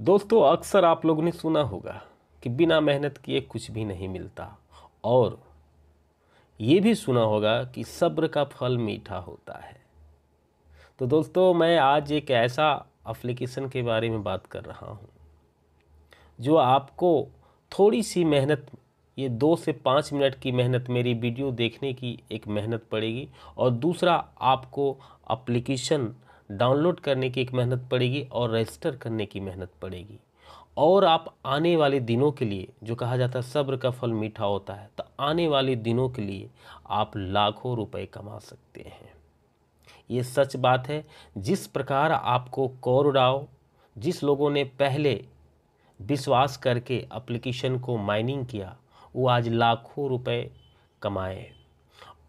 दोस्तों अक्सर आप लोगों ने सुना होगा कि बिना मेहनत किए कुछ भी नहीं मिलता और ये भी सुना होगा कि सब्र का फल मीठा होता है तो दोस्तों मैं आज एक ऐसा एप्लीकेशन के बारे में बात कर रहा हूँ जो आपको थोड़ी सी मेहनत ये दो से पाँच मिनट की मेहनत मेरी वीडियो देखने की एक मेहनत पड़ेगी और दूसरा आपको एप्लीकेशन डाउनलोड करने की एक मेहनत पड़ेगी और रजिस्टर करने की मेहनत पड़ेगी और आप आने वाले दिनों के लिए जो कहा जाता है सब्र का फल मीठा होता है तो आने वाले दिनों के लिए आप लाखों रुपए कमा सकते हैं ये सच बात है जिस प्रकार आपको कौर उड़ाओ जिस लोगों ने पहले विश्वास करके एप्लीकेशन को माइनिंग किया वो आज लाखों रुपए कमाए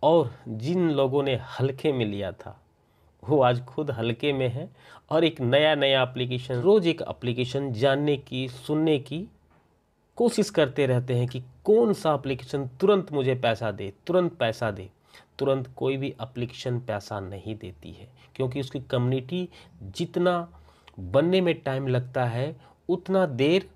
और जिन लोगों ने हल्के में लिया था वो आज खुद हल्के में है और एक नया नया एप्लीकेशन रोज़ एक एप्लीकेशन जानने की सुनने की कोशिश करते रहते हैं कि कौन सा एप्लीकेशन तुरंत मुझे पैसा दे तुरंत पैसा दे तुरंत कोई भी एप्लीकेशन पैसा नहीं देती है क्योंकि उसकी कम्युनिटी जितना बनने में टाइम लगता है उतना देर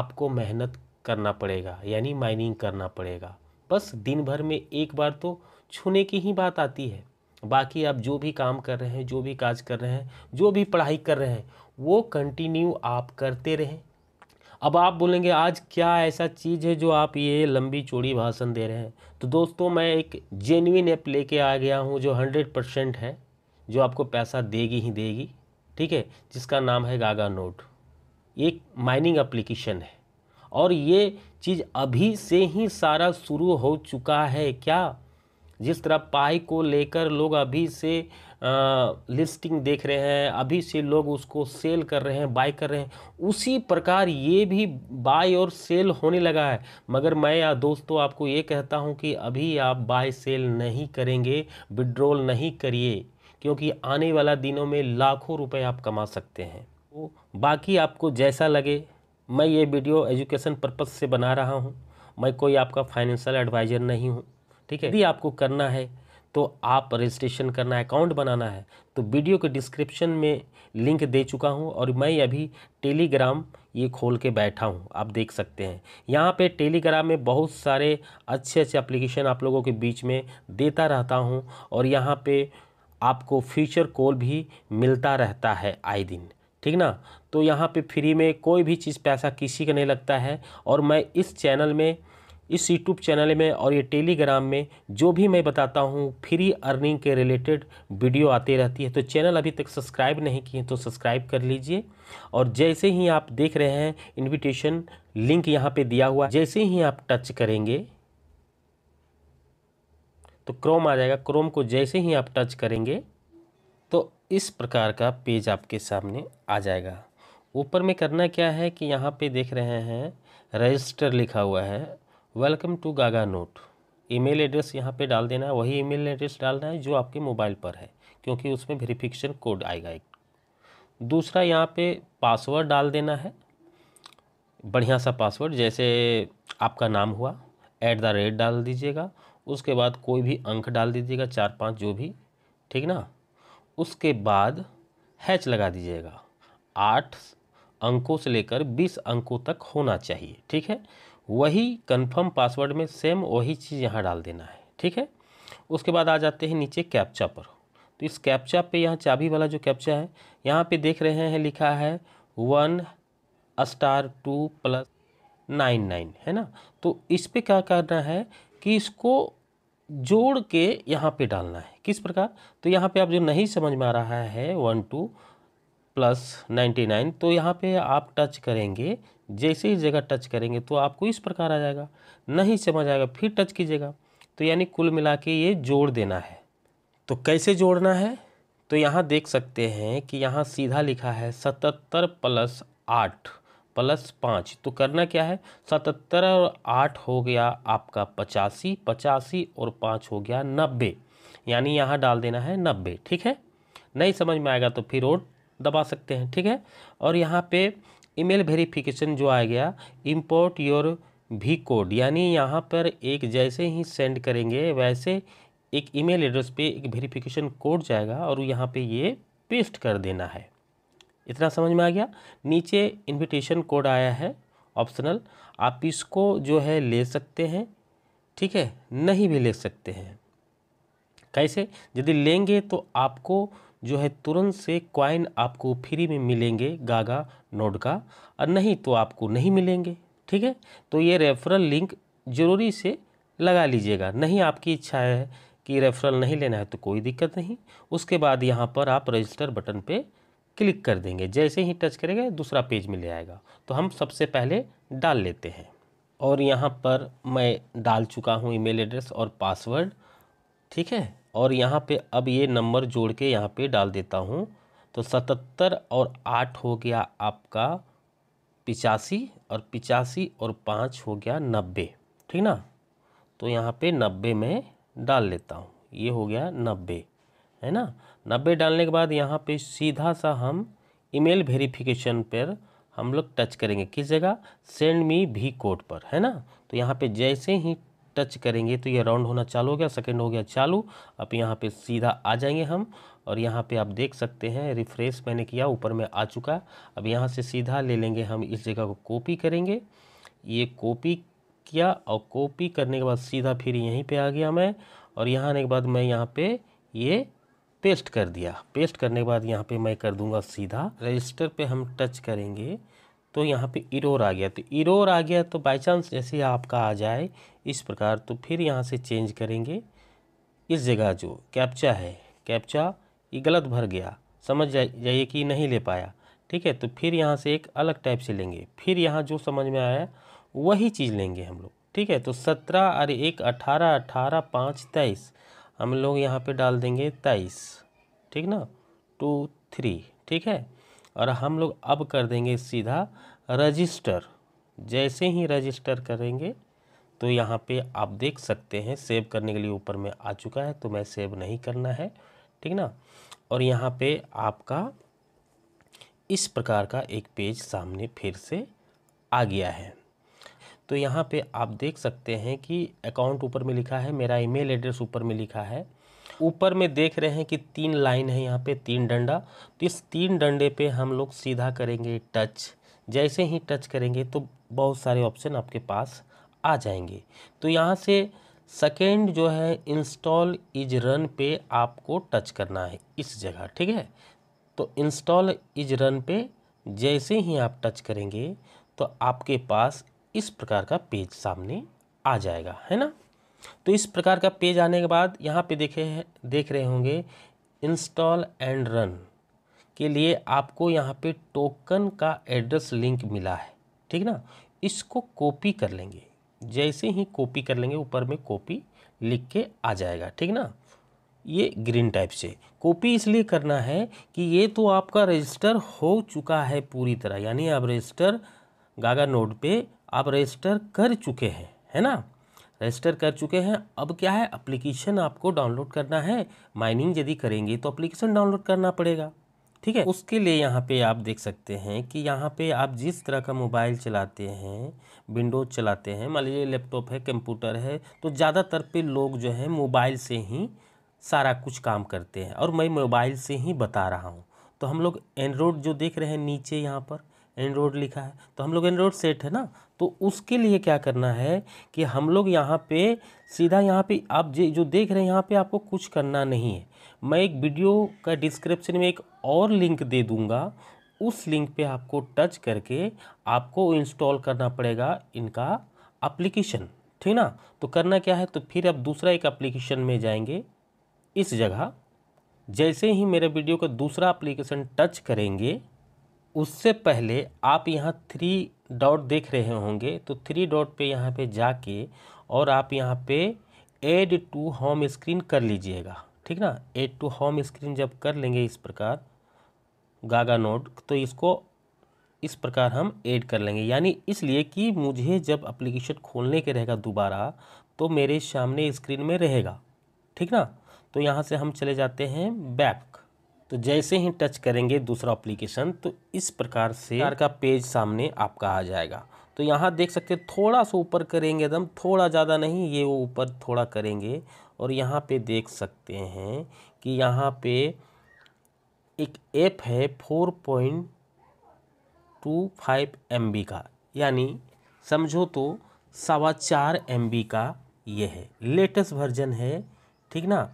आपको मेहनत करना पड़ेगा यानी माइनिंग करना पड़ेगा बस दिन भर में एक बार तो छूने की ही बात आती है बाकी आप जो भी काम कर रहे हैं जो भी काज कर रहे हैं जो भी पढ़ाई कर रहे हैं वो कंटिन्यू आप करते रहें अब आप बोलेंगे आज क्या ऐसा चीज़ है जो आप ये लंबी चौड़ी भाषण दे रहे हैं तो दोस्तों मैं एक जेन्यन ऐप लेके आ गया हूँ जो हंड्रेड परसेंट है जो आपको पैसा देगी ही देगी ठीक है जिसका नाम है गागा नोट एक माइनिंग एप्लीकेशन है और ये चीज़ अभी से ही सारा शुरू हो चुका है क्या जिस तरह पाई को लेकर लोग अभी से आ, लिस्टिंग देख रहे हैं अभी से लोग उसको सेल कर रहे हैं बाय कर रहे हैं उसी प्रकार ये भी बाय और सेल होने लगा है मगर मैं या दोस्तों आपको ये कहता हूँ कि अभी आप बाय सेल नहीं करेंगे विड्रॉल नहीं करिए क्योंकि आने वाला दिनों में लाखों रुपए आप कमा सकते हैं तो बाकी आपको जैसा लगे मैं ये वीडियो एजुकेशन पर्पज़ से बना रहा हूँ मैं कोई आपका फाइनेंशियल एडवाइज़र नहीं हूँ ठीक है यदि आपको करना है तो आप रजिस्ट्रेशन करना है अकाउंट बनाना है तो वीडियो के डिस्क्रिप्शन में लिंक दे चुका हूँ और मैं अभी टेलीग्राम ये खोल के बैठा हूँ आप देख सकते हैं यहाँ पे टेलीग्राम में बहुत सारे अच्छे अच्छे एप्लीकेशन आप लोगों के बीच में देता रहता हूँ और यहाँ पे आपको फ्यूचर कॉल भी मिलता रहता है आए दिन ठीक ना तो यहाँ पे फ्री में कोई भी चीज़ पैसा किसी का नहीं लगता है और मैं इस चैनल में इस यूट्यूब चैनल में और ये टेलीग्राम में जो भी मैं बताता हूँ फ्री अर्निंग के रिलेटेड वीडियो आते रहती है तो चैनल अभी तक सब्सक्राइब नहीं किए तो सब्सक्राइब कर लीजिए और जैसे ही आप देख रहे हैं इनविटेशन लिंक यहाँ पे दिया हुआ जैसे ही आप टच करेंगे तो क्रोम आ जाएगा क्रोम को जैसे ही आप टच करेंगे तो इस प्रकार का पेज आपके सामने आ जाएगा ऊपर में करना क्या है कि यहाँ पर देख रहे हैं रजिस्टर लिखा हुआ है welcome to Gaga note email address यहाँ पे डाल देना है वही ईमेल एड्रेस डालना है जो आपके मोबाइल पर है क्योंकि उसमें वेरीफिकेशन कोड आएगा एक दूसरा यहाँ पे पासवर्ड डाल देना है बढ़िया सा पासवर्ड जैसे आपका नाम हुआ ऐट द रेट डाल दीजिएगा उसके बाद कोई भी अंक डाल दीजिएगा चार पाँच जो भी ठीक ना उसके बाद हैच लगा दीजिएगा आठ अंकों से लेकर बीस अंकों तक होना चाहिए ठीक है वही कंफर्म पासवर्ड में सेम वही चीज़ यहाँ डाल देना है ठीक है उसके बाद आ जाते हैं नीचे कैप्चा पर तो इस कैप्चा पे यहाँ चाबी वाला जो कैप्चा है यहाँ पे देख रहे हैं लिखा है one star two plus nine nine है ना तो इस पर क्या करना है कि इसको जोड़ के यहाँ पे डालना है किस प्रकार तो यहाँ पे आप जो नहीं समझ में आ रहा है one two plus ninety nine तो यहाँ पे आप टच करेंगे जैसे ही जगह टच करेंगे तो आपको इस प्रकार आ जाएगा नहीं समझ आएगा फिर टच कीजिएगा तो यानी कुल मिला के ये जोड़ देना है तो कैसे जोड़ना है तो यहाँ देख सकते हैं कि यहाँ सीधा लिखा है सतहत्तर प्लस आठ प्लस पाँच तो करना क्या है सतहत्तर और आठ हो गया आपका पचासी पचासी और पाँच हो गया नब्बे यानी यहाँ डाल देना है नब्बे ठीक है नहीं समझ में आएगा तो फिर और दबा सकते हैं ठीक है और यहाँ पे ईमेल वेरिफिकेशन जो आ गया इम्पोर्ट योर भी कोड यानी यहाँ पर एक जैसे ही सेंड करेंगे वैसे एक ईमेल एड्रेस पे एक वेरिफिकेशन कोड जाएगा और यहाँ पे ये पेस्ट कर देना है इतना समझ में आ गया नीचे इनविटेशन कोड आया है ऑप्शनल आप इसको जो है ले सकते हैं ठीक है नहीं भी ले सकते हैं कैसे यदि लेंगे तो आपको जो है तुरंत से क्वाइन आपको फ्री में मिलेंगे गागा नोट का और नहीं तो आपको नहीं मिलेंगे ठीक है तो ये रेफरल लिंक ज़रूरी से लगा लीजिएगा नहीं आपकी इच्छा है कि रेफरल नहीं लेना है तो कोई दिक्कत नहीं उसके बाद यहाँ पर आप रजिस्टर बटन पे क्लिक कर देंगे जैसे ही टच करेंगे दूसरा पेज में ले आएगा तो हम सबसे पहले डाल लेते हैं और यहाँ पर मैं डाल चुका हूँ ईमेल एड्रेस और पासवर्ड ठीक है और यहाँ पे अब ये नंबर जोड़ के यहाँ पे डाल देता हूँ तो सतहत्तर और आठ हो गया आपका पिचासी और पिचासी और पाँच हो गया नब्बे ठीक ना तो यहाँ पे नब्बे में डाल लेता हूँ ये हो गया नब्बे है ना नब्बे डालने के बाद यहाँ पे सीधा सा हम ईमेल वेरिफिकेशन पर हम लोग टच करेंगे किस जगह सेंड मी भी कोड पर है ना तो यहाँ पे जैसे ही टच करेंगे तो ये राउंड होना चालू हो गया सेकेंड हो गया चालू अब यहाँ पे सीधा आ जाएंगे हम और यहाँ पे आप देख सकते हैं रिफ्रेश मैंने किया ऊपर में आ चुका अब यहाँ से सीधा ले लेंगे हम इस जगह को कॉपी करेंगे ये कॉपी किया और कॉपी करने के बाद सीधा फिर यहीं पर आ गया मैं और यहाँ आने के बाद मैं यहाँ पर ये पेस्ट कर दिया पेस्ट करने के बाद यहाँ पर मैं कर दूँगा सीधा रजिस्टर पर हम टच करेंगे तो यहाँ पे इरोर आ गया तो इरोर आ गया तो बाई चांस जैसे आपका आ जाए इस प्रकार तो फिर यहाँ से चेंज करेंगे इस जगह जो कैप्चा है कैप्चा ये गलत भर गया समझ जाइए कि नहीं ले पाया ठीक है तो फिर यहाँ से एक अलग टाइप से लेंगे फिर यहाँ जो समझ में आया वही चीज़ लेंगे हम लोग ठीक है तो सत्रह अरे एक अठारह अठारह पाँच तेईस हम लोग यहाँ पे डाल देंगे तेईस ठीक ना टू थ्री ठीक है और हम लोग अब कर देंगे सीधा रजिस्टर जैसे ही रजिस्टर करेंगे तो यहाँ पे आप देख सकते हैं सेव करने के लिए ऊपर में आ चुका है तो मैं सेव नहीं करना है ठीक ना और यहाँ पे आपका इस प्रकार का एक पेज सामने फिर से आ गया है तो यहाँ पे आप देख सकते हैं कि अकाउंट ऊपर में लिखा है मेरा ईमेल एड्रेस ऊपर में लिखा है ऊपर में देख रहे हैं कि तीन लाइन है यहाँ पे तीन डंडा तो इस तीन डंडे पे हम लोग सीधा करेंगे टच जैसे ही टच करेंगे तो बहुत सारे ऑप्शन आपके पास आ जाएंगे तो यहाँ से सेकेंड जो है इंस्टॉल इज रन पे आपको टच करना है इस जगह ठीक है तो इंस्टॉल इज रन पे जैसे ही आप टच करेंगे तो आपके पास इस प्रकार का पेज सामने आ जाएगा है ना तो इस प्रकार का पेज आने के बाद यहाँ पे देखे हैं देख रहे होंगे इंस्टॉल एंड रन के लिए आपको यहाँ पे टोकन का एड्रेस लिंक मिला है ठीक ना इसको कॉपी कर लेंगे जैसे ही कॉपी कर लेंगे ऊपर में कॉपी लिख के आ जाएगा ठीक ना ये ग्रीन टाइप से कॉपी इसलिए करना है कि ये तो आपका रजिस्टर हो चुका है पूरी तरह यानी आप रजिस्टर गागा नोड पे आप रजिस्टर कर चुके हैं है ना रजिस्टर कर चुके हैं अब क्या है अप्लीकेशन आपको डाउनलोड करना है माइनिंग यदि करेंगे तो अप्लीकेशन डाउनलोड करना पड़ेगा ठीक है उसके लिए यहाँ पे आप देख सकते हैं कि यहाँ पे आप जिस तरह का मोबाइल चलाते हैं विंडोज चलाते हैं मान लीजिए लैपटॉप है कंप्यूटर है तो ज़्यादातर पे लोग जो है मोबाइल से ही सारा कुछ काम करते हैं और मैं मोबाइल से ही बता रहा हूँ तो हम लोग एंड्रॉयड जो देख रहे हैं नीचे यहाँ पर एंड्रॉयड लिखा है तो हम लोग एंड्रॉयड सेट है ना तो उसके लिए क्या करना है कि हम लोग यहाँ पे सीधा यहाँ पे आप जो देख रहे हैं यहाँ पे आपको कुछ करना नहीं है मैं एक वीडियो का डिस्क्रिप्शन में एक और लिंक दे दूँगा उस लिंक पे आपको टच करके आपको इंस्टॉल करना पड़ेगा इनका अप्लीकेशन ठीक ना तो करना क्या है तो फिर आप दूसरा एक अप्लीकेशन में जाएंगे इस जगह जैसे ही मेरे वीडियो का दूसरा अप्लीकेशन टच करेंगे उससे पहले आप यहाँ थ्री डॉट देख रहे होंगे तो थ्री डॉट पे यहाँ पे जाके और आप यहाँ पे एड टू होम स्क्रीन कर लीजिएगा ठीक ना एड टू होम स्क्रीन जब कर लेंगे इस प्रकार गागा नोट तो इसको इस प्रकार हम ऐड कर लेंगे यानी इसलिए कि मुझे जब एप्लीकेशन खोलने के रहेगा दोबारा तो मेरे सामने स्क्रीन में रहेगा ठीक ना तो यहाँ से हम चले जाते हैं बैक तो जैसे ही टच करेंगे दूसरा अप्लीकेशन तो इस प्रकार से का पेज सामने आपका आ जाएगा तो यहाँ देख सकते हैं थोड़ा सा ऊपर करेंगे एकदम थोड़ा ज़्यादा नहीं ये वो ऊपर थोड़ा करेंगे और यहाँ पे देख सकते हैं कि यहाँ पे एक ऐप है four point two five M का यानी समझो तो सवा चार एम का ये है लेटेस्ट वर्जन है ठीक ना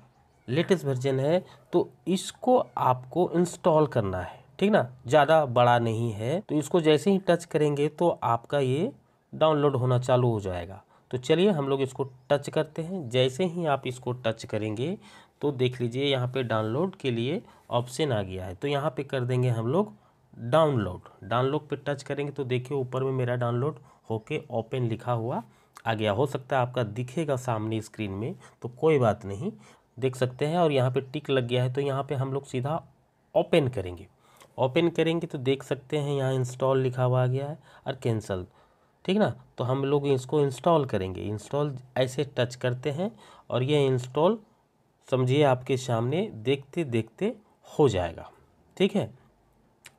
लेटेस्ट वर्जन है तो इसको आपको इंस्टॉल करना है ठीक ना ज़्यादा बड़ा नहीं है तो इसको जैसे ही टच करेंगे तो आपका ये डाउनलोड होना चालू हो जाएगा तो चलिए हम लोग इसको टच करते हैं जैसे ही आप इसको टच करेंगे तो देख लीजिए यहाँ पे डाउनलोड के लिए ऑप्शन आ गया है तो यहाँ पे कर देंगे हम लोग डाउनलोड डाउनलोड पे टच करेंगे तो देखिए ऊपर में मेरा डाउनलोड होके ओपन लिखा हुआ आ गया हो सकता है आपका दिखेगा सामने स्क्रीन में तो कोई बात नहीं देख सकते हैं और यहाँ पे टिक लग गया है तो यहाँ पे हम लोग सीधा ओपन करेंगे ओपन करेंगे तो देख सकते हैं यहाँ इंस्टॉल लिखा हुआ आ गया है और कैंसल ठीक ना तो हम लोग इसको इंस्टॉल करेंगे इंस्टॉल ऐसे टच करते हैं और ये इंस्टॉल समझिए आपके सामने देखते देखते हो जाएगा ठीक है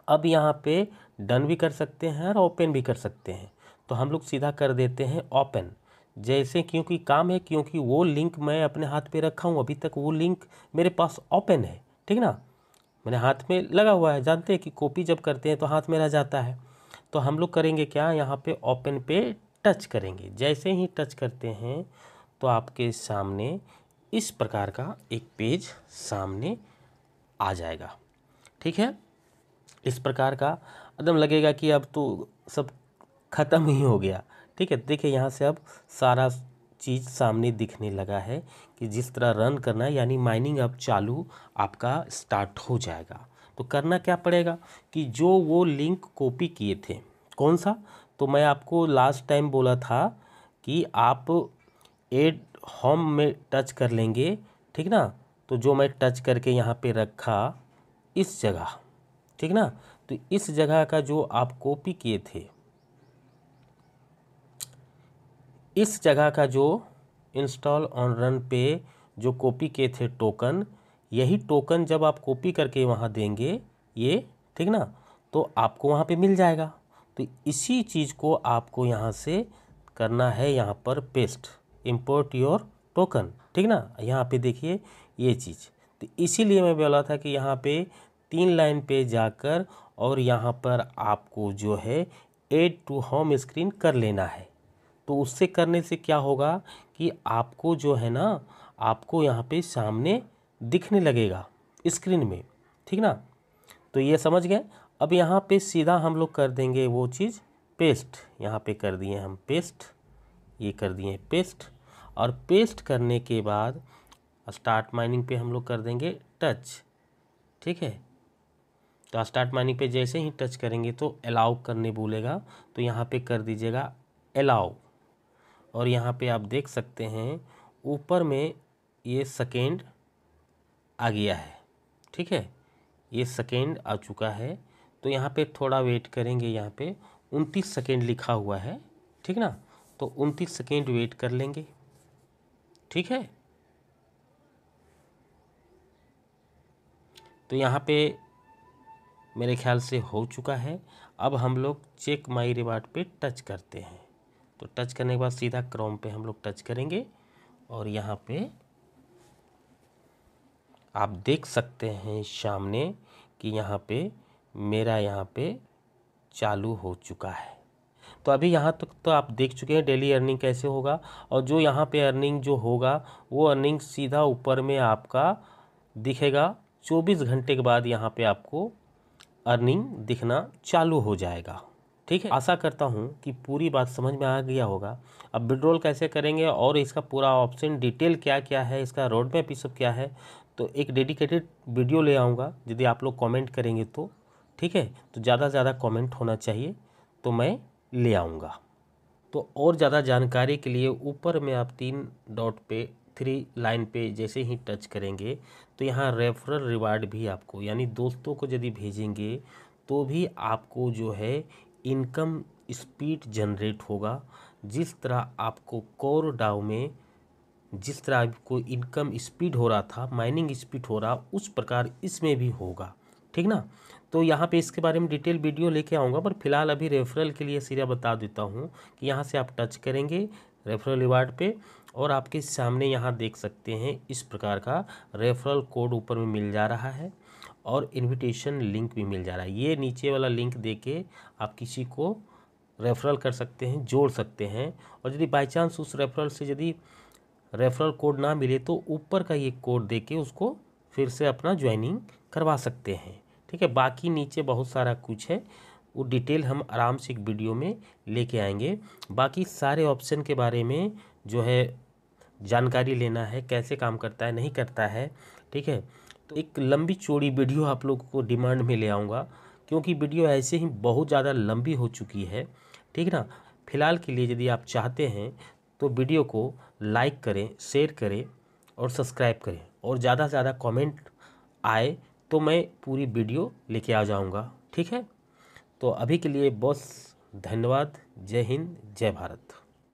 अब यहाँ पे डन भी कर सकते हैं और ओपन भी कर सकते हैं तो हम लोग सीधा कर देते हैं ओपन जैसे क्योंकि काम है क्योंकि वो लिंक मैं अपने हाथ पे रखा हूँ अभी तक वो लिंक मेरे पास ओपन है ठीक ना मैंने हाथ में लगा हुआ है जानते हैं कि कॉपी जब करते हैं तो हाथ में रह जाता है तो हम लोग करेंगे क्या यहाँ पे ओपन पे टच करेंगे जैसे ही टच करते हैं तो आपके सामने इस प्रकार का एक पेज सामने आ जाएगा ठीक है इस प्रकार का एकदम लगेगा कि अब तो सब ख़त्म ही हो गया ठीक है देखिए यहाँ से अब सारा चीज़ सामने दिखने लगा है कि जिस तरह रन करना है यानी माइनिंग अब चालू आपका स्टार्ट हो जाएगा तो करना क्या पड़ेगा कि जो वो लिंक कॉपी किए थे कौन सा तो मैं आपको लास्ट टाइम बोला था कि आप एड होम में टच कर लेंगे ठीक ना तो जो मैं टच करके यहाँ पे रखा इस जगह ठीक ना तो इस जगह का जो आप कॉपी किए थे इस जगह का जो इंस्टॉल ऑन रन पे जो कॉपी किए थे टोकन यही टोकन जब आप कॉपी करके वहाँ देंगे ये ठीक ना तो आपको वहाँ पे मिल जाएगा तो इसी चीज़ को आपको यहाँ से करना है यहाँ पर पेस्ट इम्पोर्ट योर टोकन ठीक ना यहाँ पे देखिए ये चीज़ तो इसीलिए मैं बोला था कि यहाँ पे तीन लाइन पे जाकर और यहाँ पर आपको जो है एड टू होम स्क्रीन कर लेना है तो उससे करने से क्या होगा कि आपको जो है ना आपको यहाँ पे सामने दिखने लगेगा स्क्रीन में ठीक ना तो ये समझ गए अब यहाँ पे सीधा हम लोग कर देंगे वो चीज़ पेस्ट यहाँ पे कर दिए हम पेस्ट ये कर दिए पेस्ट और पेस्ट करने के बाद स्टार्ट माइनिंग पे हम लोग कर देंगे टच ठीक है तो स्टार्ट माइनिंग पे जैसे ही टच करेंगे तो अलाउ करने बोलेगा तो यहाँ पे कर दीजिएगा अलाउ और यहाँ पे आप देख सकते हैं ऊपर में ये सेकेंड आ गया है ठीक है ये सेकेंड आ चुका है तो यहाँ पे थोड़ा वेट करेंगे यहाँ पे उनतीस सेकेंड लिखा हुआ है ठीक ना तो उनतीस सेकेंड वेट कर लेंगे ठीक है तो यहाँ पे मेरे ख्याल से हो चुका है अब हम लोग चेक माई रिवार्ड पे टच करते हैं तो टच करने के बाद सीधा क्रोम पे हम लोग टच करेंगे और यहाँ पे आप देख सकते हैं सामने कि यहाँ पे मेरा यहाँ पे चालू हो चुका है तो अभी यहाँ तक तो, तो आप देख चुके हैं डेली अर्निंग कैसे होगा और जो यहाँ पे अर्निंग जो होगा वो अर्निंग सीधा ऊपर में आपका दिखेगा चौबीस घंटे के बाद यहाँ पे आपको अर्निंग दिखना चालू हो जाएगा ठीक है आशा करता हूँ कि पूरी बात समझ में आ गया होगा अब विड्रॉल कैसे करेंगे और इसका पूरा ऑप्शन डिटेल क्या क्या है इसका रोड मैप ये सब क्या है तो एक डेडिकेटेड वीडियो ले आऊँगा यदि आप लोग कमेंट करेंगे तो ठीक है तो ज़्यादा से ज़्यादा कमेंट होना चाहिए तो मैं ले आऊँगा तो और ज़्यादा जानकारी के लिए ऊपर में आप तीन डॉट पे थ्री लाइन पे जैसे ही टच करेंगे तो यहाँ रेफरल रिवार्ड भी आपको यानी दोस्तों को यदि भेजेंगे तो भी आपको जो है इनकम स्पीड जनरेट होगा जिस तरह आपको कोर डाव में जिस तरह आपको इनकम स्पीड हो रहा था माइनिंग स्पीड हो रहा उस प्रकार इसमें भी होगा ठीक ना तो यहाँ पे इसके बारे में डिटेल वीडियो लेके आऊँगा पर फिलहाल अभी रेफरल के लिए सीधा बता देता हूँ कि यहाँ से आप टच करेंगे रेफरल रिवार्ड पे और आपके सामने यहाँ देख सकते हैं इस प्रकार का रेफरल कोड ऊपर में मिल जा रहा है और इनविटेशन लिंक भी मिल जा रहा है ये नीचे वाला लिंक दे के आप किसी को रेफरल कर सकते हैं जोड़ सकते हैं और यदि बाई चांस उस रेफरल से यदि रेफरल कोड ना मिले तो ऊपर का ये कोड दे के उसको फिर से अपना ज्वाइनिंग करवा सकते हैं ठीक है बाकी नीचे बहुत सारा कुछ है वो डिटेल हम आराम से एक वीडियो में लेके आएंगे बाकी सारे ऑप्शन के बारे में जो है जानकारी लेना है कैसे काम करता है नहीं करता है ठीक है तो एक लंबी चौड़ी वीडियो आप लोगों को डिमांड में ले आऊँगा क्योंकि वीडियो ऐसे ही बहुत ज़्यादा लंबी हो चुकी है ठीक ना फ़िलहाल के लिए यदि आप चाहते हैं तो वीडियो को लाइक करें शेयर करें और सब्सक्राइब करें और ज़्यादा से ज़्यादा कमेंट आए तो मैं पूरी वीडियो लेके आ जाऊँगा ठीक है तो अभी के लिए बस धन्यवाद जय हिंद जय भारत